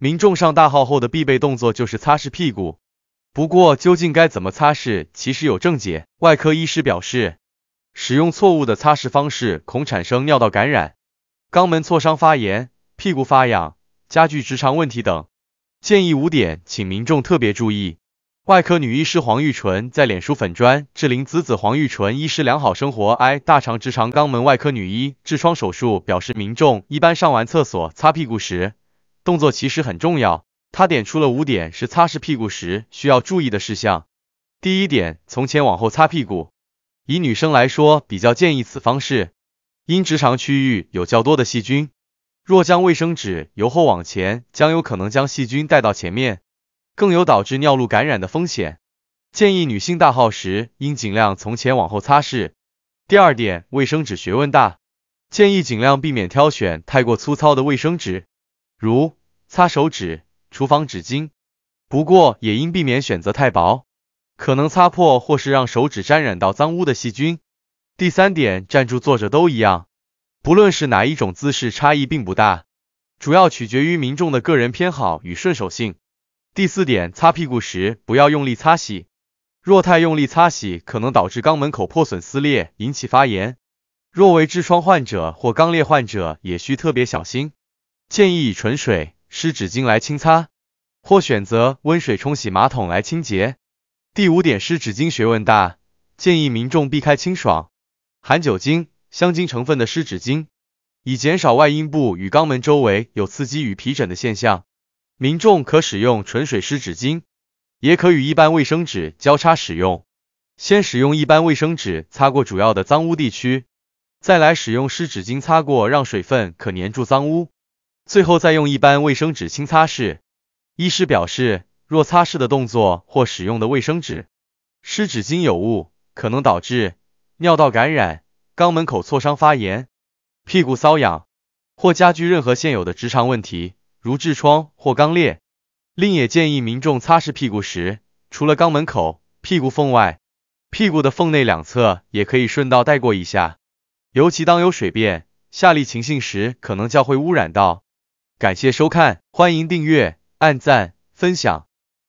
民众上大号后的必备动作就是擦拭屁股，不过究竟该怎么擦拭，其实有症结。外科医师表示，使用错误的擦拭方式，恐产生尿道感染、肛门挫伤、发炎、屁股发痒、加剧直肠问题等。建议五点，请民众特别注意。外科女医师黄玉纯在脸书粉砖志玲子子黄玉纯医师良好生活，I 大肠直肠肛门外科女医痔疮手术表示，民众一般上完厕所擦屁股时。动作其实很重要，他点出了五点是擦拭屁股时需要注意的事项。第一点，从前往后擦屁股，以女生来说比较建议此方式，因直肠区域有较多的细菌，若将卫生纸由后往前，将有可能将细菌带到前面，更有导致尿路感染的风险。建议女性大号时，应尽量从前往后擦拭。第二点，卫生纸学问大，建议尽量避免挑选太过粗糙的卫生纸。如擦手指、厨房纸巾，不过也应避免选择太薄，可能擦破或是让手指沾染到脏污的细菌。第三点，站住、坐着都一样，不论是哪一种姿势，差异并不大，主要取决于民众的个人偏好与顺手性。第四点，擦屁股时不要用力擦洗，若太用力擦洗，可能导致肛门口破损撕裂，引起发炎。若为痔疮患者或肛裂患者，也需特别小心。建议以纯水湿纸巾来清擦，或选择温水冲洗马桶来清洁。第五点，湿纸巾学问大，建议民众避开清爽、含酒精、香精成分的湿纸巾，以减少外阴部与肛门周围有刺激与皮疹的现象。民众可使用纯水湿纸巾，也可与一般卫生纸交叉使用，先使用一般卫生纸擦过主要的脏污地区，再来使用湿纸巾擦过，让水分可粘住脏污。最后再用一般卫生纸轻擦拭。医师表示，若擦拭的动作或使用的卫生纸、湿纸巾有误，可能导致尿道感染、肛门口挫伤发炎、屁股瘙痒，或加剧任何现有的直肠问题，如痔疮或肛裂。另也建议民众擦拭屁股时，除了肛门口、屁股缝外，屁股的缝内两侧也可以顺道带过一下，尤其当有水便下痢情形时，可能较会污染到。感谢收看，欢迎订阅、按赞、分享。